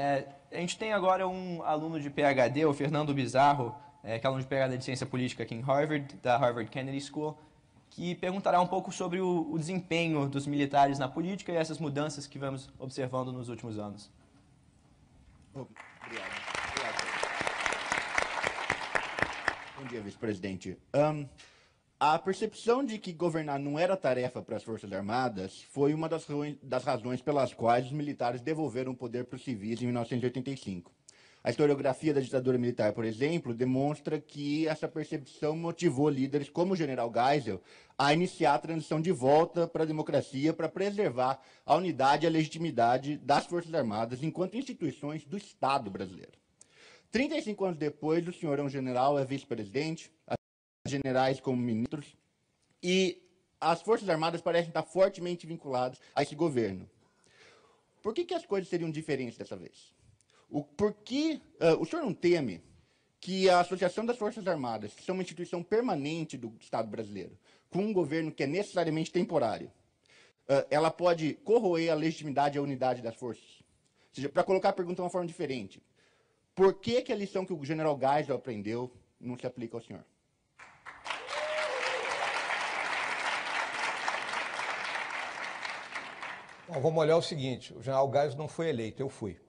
É, a gente tem agora um aluno de PhD, o Fernando Bizarro, é, que é aluno de PhD de Ciência Política aqui em Harvard, da Harvard Kennedy School, que perguntará um pouco sobre o, o desempenho dos militares na política e essas mudanças que vamos observando nos últimos anos. Obrigado. Obrigado. Bom dia, vice-presidente. Um... A percepção de que governar não era tarefa para as Forças Armadas foi uma das, das razões pelas quais os militares devolveram o poder para os civis em 1985. A historiografia da ditadura militar, por exemplo, demonstra que essa percepção motivou líderes como o general Geisel a iniciar a transição de volta para a democracia para preservar a unidade e a legitimidade das Forças Armadas enquanto instituições do Estado brasileiro. 35 anos depois, o senhor é um general, é vice-presidente, generais como ministros, e as Forças Armadas parecem estar fortemente vinculadas a esse governo. Por que, que as coisas seriam diferentes dessa vez? O, por que, uh, o senhor não teme que a Associação das Forças Armadas, que são uma instituição permanente do Estado brasileiro, com um governo que é necessariamente temporário, uh, ela pode corroer a legitimidade e a unidade das forças? Ou seja, para colocar a pergunta de uma forma diferente, por que, que a lição que o general Geisel aprendeu não se aplica ao senhor? Bom, vamos olhar o seguinte: o general Gás não foi eleito, eu fui.